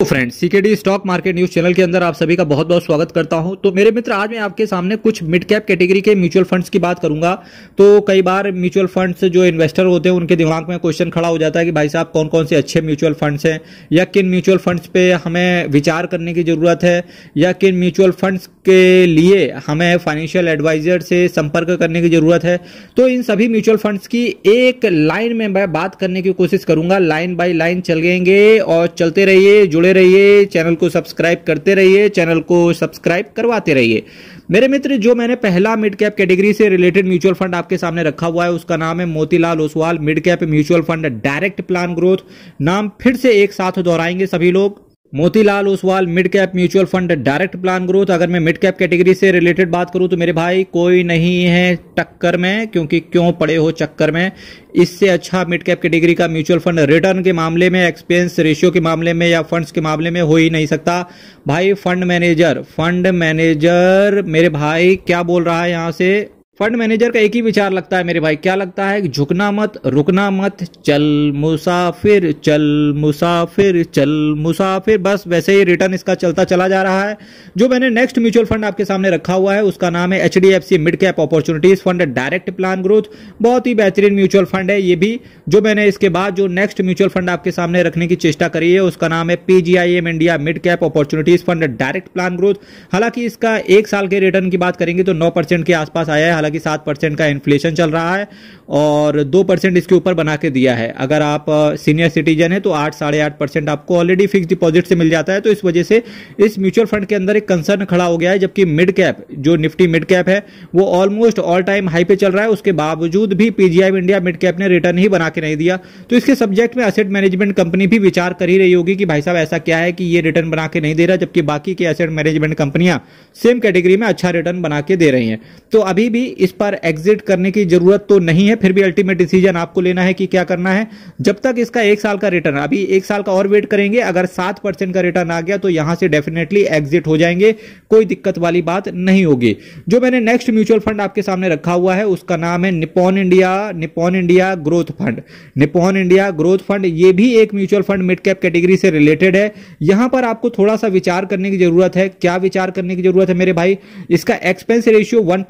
तो friends CKD stock market news channel के अंदर आप सभी का बहुत बहुत स्वागत करता हूं तो मेरे मित्र आज मैं आपके सामने कुछ मिड कैप कैटेगरी के म्यूचुअल फंड्स की बात करूंगा तो कई बार म्यूचुअल फंड्स जो इन्वेस्टर होते हैं उनके दिमाग में क्वेश्चन खड़ा हो जाता है कि भाई साहब कौन कौन से अच्छे म्यूचुअल फंड्स हैं या किन म्यूचुअल फंड्स पे हमें विचार करने की जरूरत है या किन म्यूचुअल फंड्स के लिए हमें फाइनेंशियल एडवाइजर से संपर्क करने की जरूरत है तो इन सभी म्यूचुअल फंड्स की एक लाइन में मैं बात करने की कोशिश करूंगा लाइन बाई लाइन चलेंगे और चलते रहिए जुड़े जुड़े रहिए चैनल को सब्सक्राइब करते रहिए चैनल को सब्सक्राइब करवाते रहिए मेरे मित्र जो मैंने पहला मिड कैप कैटेगरी से रिलेटेड म्यूचुअल फंड आपके सामने रखा हुआ है उसका नाम है Motilal Oswal mid cap mutual fund direct plan growth नाम फिर से एक साथ दोहराएंगे सभी लोग Motilal Oswal mid cap mutual fund direct plan growth अगर मैं मिड कैप कैटेगरी से रिलेटेड बात करूं तो मेरे भाई कोई नहीं है टक्कर में क्योंकि क्यों पड़े हो चक्कर में इससे अच्छा मिड कैप कैटेगरी का म्यूचुअल फंड रिटर्न के मामले में एक्सपेंस रेशियो के मामले में या फंड्स के मामले में हो ही नहीं सकता भाई फंड मैनेजर फंड मैनेजर मेरे भाई क्या बोल रहा है यहाँ से फंड मैनेजर का एक ही विचार लगता है मेरे भाई क्या लगता है झुकना मत रुकना मत चल मुसाफिर चल मुसाफिर चल मुसाफिर बस वैसे ही रिटर्न इसका चलता चला जा रहा है जो मैंने नेक्स्ट म्यूचुअल फंड आपके सामने रखा हुआ है उसका नाम है H D F C mid cap opportunities fund direct plan growth बहुत ही बेहतरीन म्यूचुअल फंड है ये भी जो मैंने इसके बाद जो नेक्स्ट म्यूचुअल फंड आपके सामने रखने की चेष्टा करी है उसका नाम है PGIM India mid cap opportunities fund direct plan growth हालांकि इसका एक साल के रिटर्न की बात करेंगे तो नौ के आसपास आया है हालांकि सात परसेंट का इन्फ्लेशन चल रहा है और दो परसेंट इसके ऊपर बना के दिया है अगर आप सीनियर सिटीजन है तो आठ साढ़े आठ परसेंट आपको ऑलरेडी फिक्स डिपॉजिट से मिल जाता है तो इस वजह से इस म्यूचुअल फंड के अंदर एक कंसर्न खड़ा हो गया है जबकि मिड कैप जो निफ्टी मिड कैप है वो ऑलमोस्ट ऑल टाइम हाई पे चल रहा है उसके बावजूद भी पीजीआई इंडिया मिड कैप ने रिटर्न ही बना के नहीं दिया तो इसके सब्जेक्ट में असेट मैनेजमेंट कंपनी भी विचार कर ही रही होगी कि भाई साहब ऐसा क्या है कि ये रिटर्न बना के नहीं दे रहा जबकि बाकी के असेट मैनेजमेंट कंपनियां सेम कैटेगरी में अच्छा रिटर्न बना के दे रही हैं तो अभी भी इस पर एग्जिट करने की जरूरत तो नहीं है फिर भी अल्टीमेट डिसीजन आपको लेना है कि क्या करना है जब तक इसका एक साल का रिटर्न अभी एक साल का और वेट करेंगे अगर सात परसेंट का रिटर्न आ गया तो यहां से डेफिनेटली एग्जिट हो जाएंगे कोई दिक्कत वाली बात नहीं होगी जो मैंने नेक्स्ट म्यूचुअल फंड आपके सामने रखा हुआ है उसका नाम है Nippon India Nippon India growth fund Nippon India growth fund ये भी एक mutual fund mid cap category से रिलेटेड है यहां पर आपको थोड़ा सा विचार करने की जरूरत है क्या विचार करने की जरूरत है मेरे भाई इसका एक्सपेंस रेशियो वन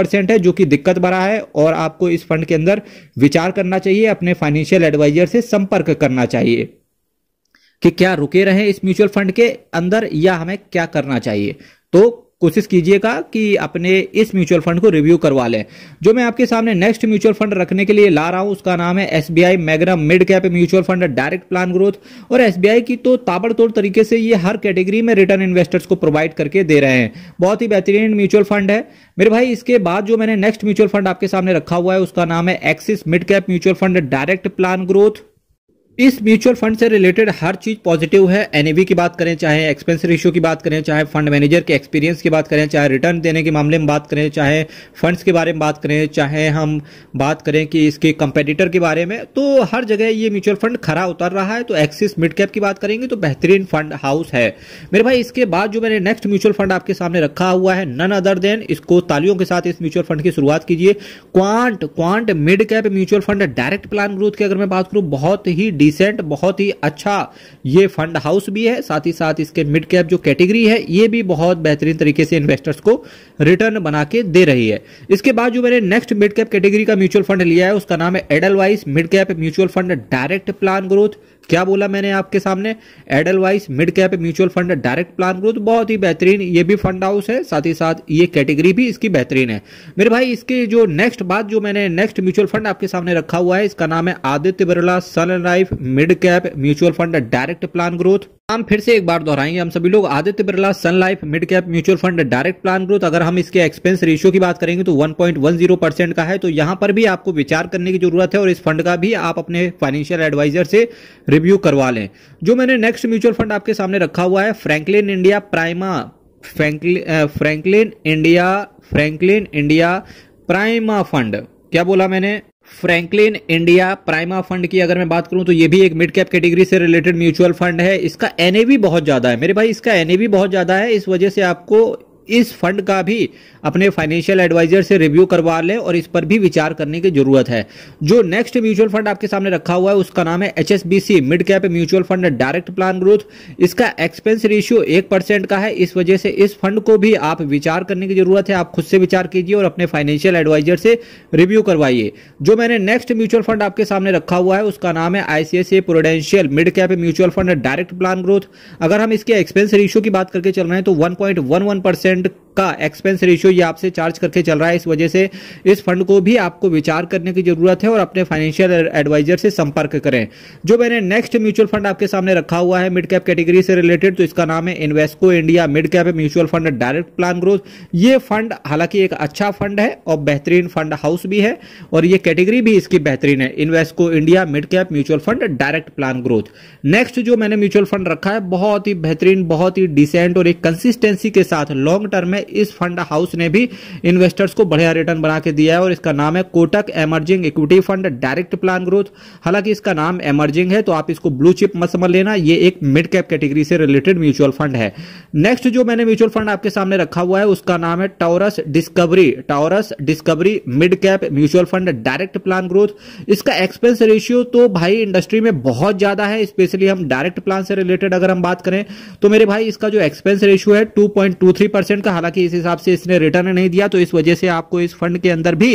परसेंट है जो कि दिक्कत भरा है और आपको इस फंड के अंदर विचार करना चाहिए अपने फाइनेंशियल एडवाइजर से संपर्क करना चाहिए कि क्या रुके रहे इस म्यूचुअल फंड के अंदर या हमें क्या करना चाहिए तो कोशिश कीजिएगा कि अपने इस म्यूचुअल फंड को रिव्यू करवा लें जो मैं आपके सामने नेक्स्ट म्यूचुअल फंड रखने के लिए ला रहा हूं उसका नाम है S B Magna mid cap mutual fund direct plan growth और एस की तो ताबड़तोड़ तरीके से ये हर कैटेगरी में रिटर्न इन्वेस्टर्स को प्रोवाइड करके दे रहे हैं बहुत ही बेहतरीन म्यूचुअल फंड है मेरे भाई इसके बाद जो मैंने नेक्स्ट म्यूचुअल फंड आपके सामने रखा हुआ है उसका नाम है Axis mid cap mutual fund direct plan growth इस म्यूचुअल फंड से रिलेटेड हर चीज पॉजिटिव है एनएवी की बात करें चाहे एक्सपेंस रेशियो की बात करें चाहे फंड मैनेजर के एक्सपीरियंस की बात करें चाहे रिटर्न देने के मामले में बात करें चाहे फंड्स के बारे में बात करें चाहे हम बात करें कि इसके कंपेटिटर के बारे में तो हर जगह ये म्यूचुअल फंड खरा उतर रहा है तो एक्सिस मिड कैप की बात करेंगे तो बेहतरीन फंड हाउस है मेरे भाई इसके बाद जो मैंने नेक्स्ट म्यूचुअल फंड आपके सामने रखा हुआ है नन अदर देन इसको तालियों के साथ इस म्यूचुअल फंड की शुरुआत कीजिए Quant Quant mid cap mutual fund direct plan growth की अगर मैं बात करूं बहुत ही डिसेंट बहुत ही अच्छा ये फंड हाउस भी है साथ ही साथ इसके मिड कैप जो कैटेगरी है ये भी बहुत बेहतरीन तरीके से इन्वेस्टर्स को रिटर्न बना के दे रही है इसके बाद जो मैंने नेक्स्ट मिड कैप कैटेगरी का म्यूचुअल फंड लिया है उसका नाम है Edelweiss mid cap mutual fund direct plan growth क्या बोला मैंने आपके सामने Edel mid cap mutual fund direct plan growth बहुत ही बेहतरीन ये भी फंड हाउस है साथ ही साथ ये कैटेगरी भी इसकी बेहतरीन है मेरे भाई इसके जो नेक्स्ट बात जो मैंने नेक्स्ट म्यूचुअल फंड आपके सामने रखा हुआ है इसका नाम है Aditya Birla Sun Life mid cap mutual fund direct plan growth हम फिर से एक बार दोहराएंगे हम सभी लोग Aditya Birla Sun Life mid cap mutual fund direct plan growth अगर हम इसके एक्सपेंस रेशियो की बात करेंगे तो 1.10 परसेंट का है तो यहां पर भी आपको विचार करने की जरूरत है और इस फंड का भी आप अपने फाइनेंशियल एडवाइजर से रिव्यू करवा लें जो मैंने नेक्स्ट म्यूचुअल फंड आपके सामने रखा हुआ है Franklin India Prima Franklin India Franklin India Prima fund क्या बोला मैंने फ्रैंकलिन इंडिया प्राइमा फंड की अगर मैं बात करूं तो ये भी एक मिड कैप कैटेगरी से रिलेटेड म्यूचुअल फंड है इसका एनएवी बहुत ज्यादा है मेरे भाई इसका एनएवी बहुत ज्यादा है इस वजह से आपको इस फंड का भी अपने फाइनेंशियल एडवाइजर से रिव्यू करवा लें और इस पर भी विचार करने की जरूरत है जो नेक्स्ट म्यूचुअल फंड आपके सामने रखा हुआ है उसका नाम है H mid cap mutual fund direct plan growth इसका एक्सपेंस रेशियो एक परसेंट का है इस वजह से इस फंड को भी आप विचार करने की जरूरत है आप खुद से विचार कीजिए और अपने फाइनेंशियल एडवाइजर से रिव्यू करवाइए जो मैंने नेक्स्ट म्यूचुअल फंड आपके सामने रखा हुआ है उसका नाम है ICICI Prudential mid cap mutual fund direct plan growth अगर हम इसके एक्सपेंस रेशियो की बात करके चल रहे हैं तो वन ரெண்டு का एक्सपेंस रेशियो ये आपसे चार्ज करके चल रहा है इस वजह से इस फंड को भी आपको विचार करने की जरूरत है और अपने फाइनेंशियल एडवाइजर से संपर्क करें जो मैंने नेक्स्ट म्यूचुअल फंड आपके सामने रखा हुआ है मिड कैप कैटेगरी से रिलेटेड तो इसका नाम है Invesco India mid cap mutual fund direct plan growth ये फंड हालांकि एक अच्छा फंड है और बेहतरीन फंड हाउस भी है और ये कैटेगरी भी इसकी बेहतरीन है Invesco India mid cap mutual fund direct plan growth next जो मैंने म्यूचुअल फंड रखा है बहुत ही बेहतरीन बहुत ही डिसेंट और एक कंसिस्टेंसी के साथ लॉन्ग टर्म में है इस फंड हाउस ने भी इन्वेस्टर्स को बढ़िया रिटर्न बना के दिया है और इसका नाम है Kotak emerging equity fund direct plan growth हालांकि इसका नाम एमर्जिंग है तो आप इसको ब्लू चिप मत समझ लेना ये एक मिड कैप कैटेगरी से रिलेटेड म्यूचुअल फंड है नेक्स्ट जो मैंने म्यूचुअल फंड आपके सामने रखा हुआ है उसका नाम है Taurus Discovery Taurus Discovery mid cap mutual fund direct plan growth इसका एक्सपेंस रेशियो तो भाई इंडस्ट्री में बहुत ज्यादा है स्पेशली हम डायरेक्ट प्लान से रिलेटेड अगर हम बात करें तो मेरे भाई इसका जो एक्सपेंस रेशियो है टू का हालांकि हालांकि इस हिसाब से इसने रिटर्न नहीं दिया तो इस वजह से आपको इस फंड के अंदर भी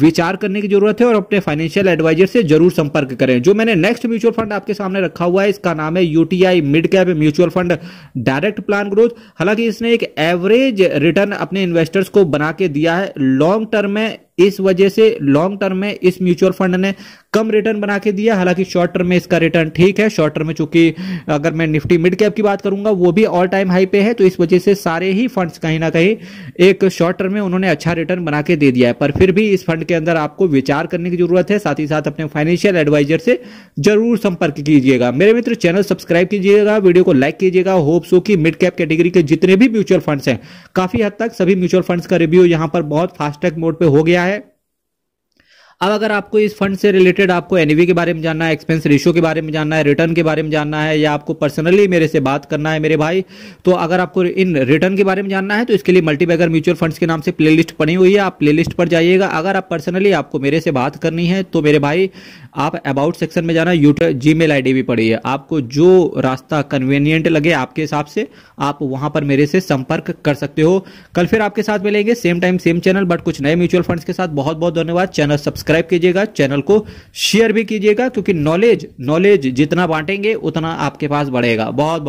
विचार करने की जरूरत है और अपने फाइनेंशियल एडवाइजर से जरूर संपर्क करें जो मैंने नेक्स्ट म्यूचुअल फंड आपके सामने रखा हुआ है इसका नाम है UTI mid cap mutual fund direct plan growth हालांकि इसने एक एवरेज रिटर्न अपने इन्वेस्टर्स को बना के दिया है लॉन्ग टर्म में इस वजह से लॉन्ग टर्म में इस म्यूचुअल फंड ने कम रिटर्न बना के दिया हालांकि शॉर्ट टर्म में इसका रिटर्न ठीक है शॉर्ट टर्म में चूंकि अगर मैं निफ्टी मिड कैप की बात करूंगा वो भी ऑल टाइम हाई पे है तो इस वजह से सारे ही फंड्स कहीं ना कहीं एक शॉर्ट टर्म में उन्होंने अच्छा रिटर्न बना के दे दिया है पर फिर भी इस फंड के अंदर आपको विचार करने की जरूरत है साथ ही साथ अपने फाइनेंशियल एडवाइजर से जरूर संपर्क कीजिएगा मेरे मित्र चैनल सब्सक्राइब कीजिएगा वीडियो को लाइक कीजिएगा होप सो की मिड कैप कैटेगरी के जितने भी म्यूचुअल फंड्स हैं काफी हद तक सभी म्यूचुअल फंड्स का रिव्यू यहां पर बहुत फास्ट ट्रैक मोड पर हो गया है अब अगर आपको इस फंड से रिलेटेड आपको एनवी e के बारे में जानना है एक्सपेंस रेशियो के बारे में जानना है रिटर्न के बारे में जानना है या आपको पर्सनली मेरे से बात करना है मेरे भाई तो अगर आपको इन रिटर्न के बारे में जानना है तो इसके लिए मल्टीबैगर म्यूचुअल फंड्स के नाम से प्ले बनी हुई है आप प्ले पर जाइएगा अगर आप पर्सनली आपको मेरे से बात करनी है तो मेरे भाई आप अबाउट सेक्शन में जाना यूट्यूब जी मेल भी पड़ी है आपको जो रास्ता कन्वीनियंट लगे आपके हिसाब से आप वहां पर मेरे से संपर्क कर सकते हो कल फिर आपके साथ मिलेंगे same time same channel but कुछ नए म्यूचुअल फंड्स के साथ बहुत बहुत धन्यवाद चैनल सब्सक्राइब सब्सक्राइब कीजिएगा चैनल को शेयर भी कीजिएगा क्योंकि नॉलेज नॉलेज जितना बांटेंगे उतना आपके पास बढ़ेगा बहुत बहुत